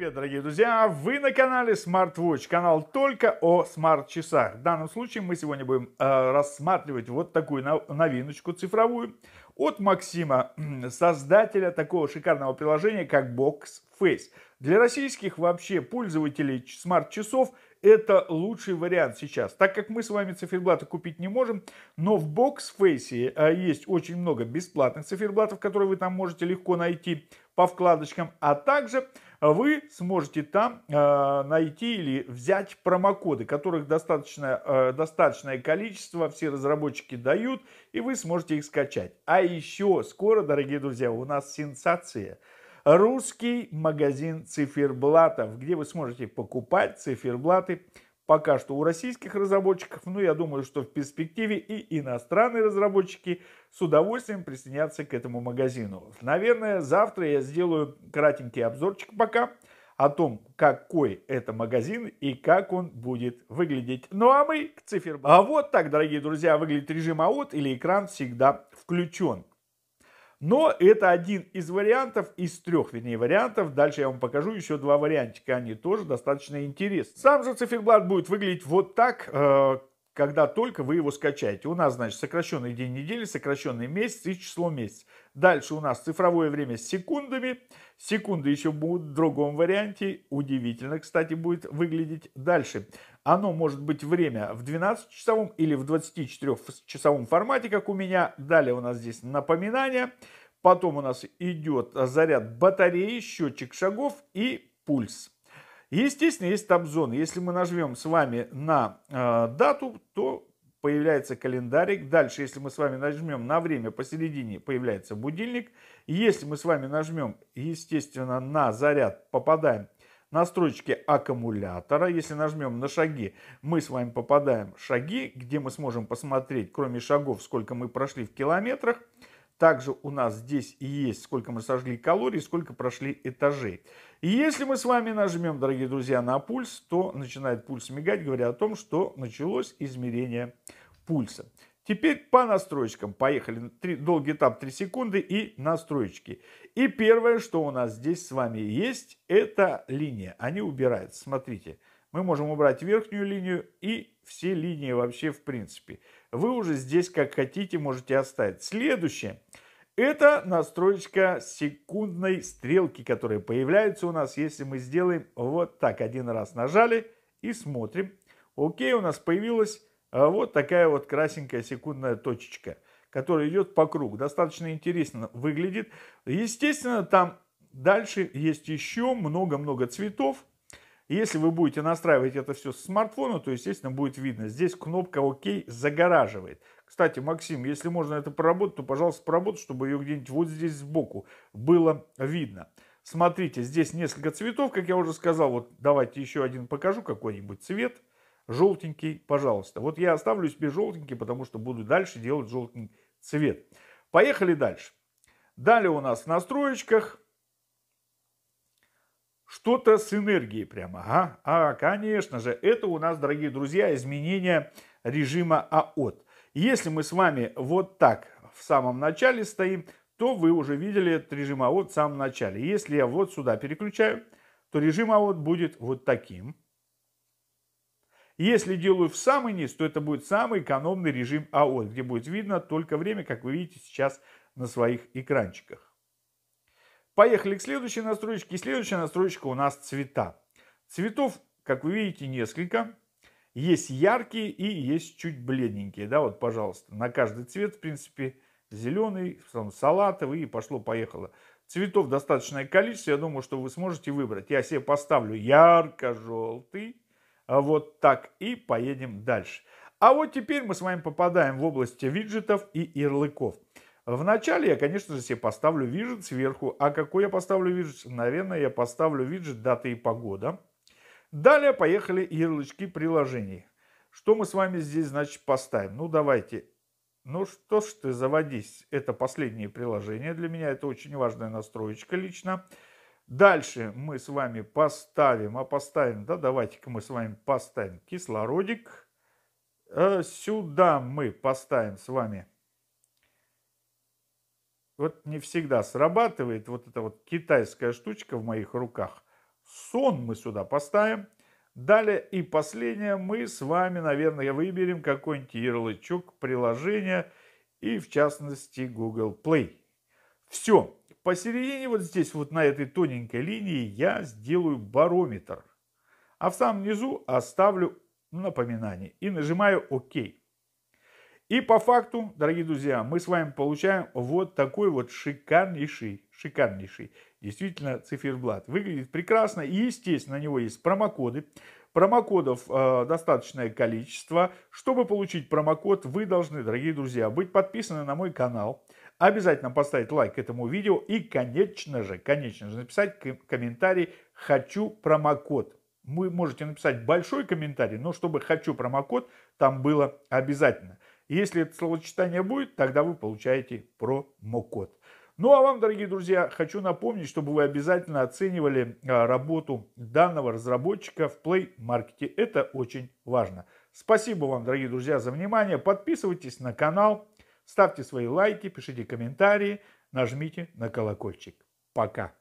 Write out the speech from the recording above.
привет, дорогие друзья! Вы на канале SmartWatch, канал только о смарт-часах. В данном случае мы сегодня будем э, рассматривать вот такую новиночку цифровую от Максима, создателя такого шикарного приложения, как Box Face. Для российских вообще пользователей смарт-часов – это лучший вариант сейчас. Так как мы с вами циферблаты купить не можем, но в Boxface а, есть очень много бесплатных циферблатов, которые вы там можете легко найти по вкладочкам, а также вы сможете там э, найти или взять промокоды, которых достаточно, э, достаточное количество, все разработчики дают, и вы сможете их скачать. А еще скоро, дорогие друзья, у нас сенсация – русский магазин циферблатов, где вы сможете покупать циферблаты пока что у российских разработчиков, но ну, я думаю, что в перспективе и иностранные разработчики с удовольствием присоединятся к этому магазину. Наверное, завтра я сделаю кратенький обзорчик пока о том, какой это магазин и как он будет выглядеть. Ну а мы к циферблату. А вот так, дорогие друзья, выглядит режим АОТ или экран всегда включен. Но это один из вариантов, из трех, вернее, вариантов. Дальше я вам покажу еще два вариантика, они тоже достаточно интересны. Сам же циферблат будет выглядеть вот так. Э, когда только вы его скачаете. У нас, значит, сокращенный день недели, сокращенный месяц и число месяц. Дальше у нас цифровое время с секундами. Секунды еще будут в другом варианте. Удивительно, кстати, будет выглядеть дальше. Оно может быть время в 12-часовом или в 24-часовом формате, как у меня. Далее у нас здесь напоминание. Потом у нас идет заряд батареи, счетчик шагов и пульс естественно, есть топ-зоны. Если мы нажмем с вами на э, дату, то появляется календарик. Дальше, если мы с вами нажмем на время посередине, появляется будильник. И если мы с вами нажмем, естественно, на заряд, попадаем на строчке аккумулятора. Если нажмем на шаги, мы с вами попадаем в шаги, где мы сможем посмотреть, кроме шагов, сколько мы прошли в километрах. Также у нас здесь и есть, сколько мы сожгли калорий, сколько прошли этажей. И если мы с вами нажмем, дорогие друзья, на пульс, то начинает пульс мигать, говоря о том, что началось измерение пульса. Теперь по настройкам. Поехали. Три, долгий этап 3 секунды и настройки. И первое, что у нас здесь с вами есть, это линия. Они убираются. Смотрите, мы можем убрать верхнюю линию и все линии вообще в принципе. Вы уже здесь как хотите можете оставить. Следующее. Это настроечка секундной стрелки, которая появляется у нас, если мы сделаем вот так. Один раз нажали и смотрим. Окей, у нас появилась а, вот такая вот красенькая секундная точечка, которая идет по кругу. Достаточно интересно выглядит. Естественно, там дальше есть еще много-много цветов если вы будете настраивать это все с смартфона, то, естественно, будет видно. Здесь кнопка ОК загораживает. Кстати, Максим, если можно это поработать, то, пожалуйста, поработай, чтобы ее где-нибудь вот здесь сбоку было видно. Смотрите, здесь несколько цветов, как я уже сказал. Вот давайте еще один покажу, какой-нибудь цвет. Желтенький, пожалуйста. Вот я оставлю себе желтенький, потому что буду дальше делать желтенький цвет. Поехали дальше. Далее у нас в настроечках что-то с энергией прямо. а? А, конечно же, это у нас, дорогие друзья, изменение режима АОТ. Если мы с вами вот так в самом начале стоим, то вы уже видели этот режим АОТ в самом начале. Если я вот сюда переключаю, то режим АОТ будет вот таким. Если делаю в самый низ, то это будет самый экономный режим АОТ, где будет видно только время, как вы видите сейчас на своих экранчиках. Поехали к следующей настройке. Следующая настройка у нас цвета. Цветов, как вы видите, несколько. Есть яркие и есть чуть бледненькие. Да, вот, пожалуйста, на каждый цвет, в принципе, зеленый, салатовый и пошло-поехало. Цветов достаточное количество, я думаю, что вы сможете выбрать. Я себе поставлю ярко-желтый, вот так, и поедем дальше. А вот теперь мы с вами попадаем в область виджетов и ярлыков. Вначале я, конечно же, себе поставлю виджет сверху. А какой я поставлю виджет? Наверное, я поставлю виджет дата и погода. Далее поехали ярлычки приложений. Что мы с вами здесь, значит, поставим? Ну, давайте. Ну, что ж ты, заводись. Это последнее приложение. Для меня это очень важная настроечка лично. Дальше мы с вами поставим, а поставим, да, давайте-ка мы с вами поставим кислородик. Э, сюда мы поставим с вами вот не всегда срабатывает вот эта вот китайская штучка в моих руках. Сон мы сюда поставим. Далее и последнее мы с вами, наверное, выберем какой-нибудь ярлычок приложения и в частности Google Play. Все. Посередине вот здесь, вот на этой тоненькой линии я сделаю барометр. А в самом низу оставлю напоминание и нажимаю ОК. И по факту, дорогие друзья, мы с вами получаем вот такой вот шикарнейший, шикарнейший, действительно, циферблат. Выглядит прекрасно и, естественно, на него есть промокоды. Промокодов э, достаточное количество. Чтобы получить промокод, вы должны, дорогие друзья, быть подписаны на мой канал. Обязательно поставить лайк этому видео и, конечно же, конечно же, написать комментарий «Хочу промокод». Вы можете написать большой комментарий, но чтобы «Хочу промокод» там было обязательно если это словосочетание будет, тогда вы получаете промокод. Ну а вам, дорогие друзья, хочу напомнить, чтобы вы обязательно оценивали а, работу данного разработчика в Play Market. Это очень важно. Спасибо вам, дорогие друзья, за внимание. Подписывайтесь на канал, ставьте свои лайки, пишите комментарии, нажмите на колокольчик. Пока!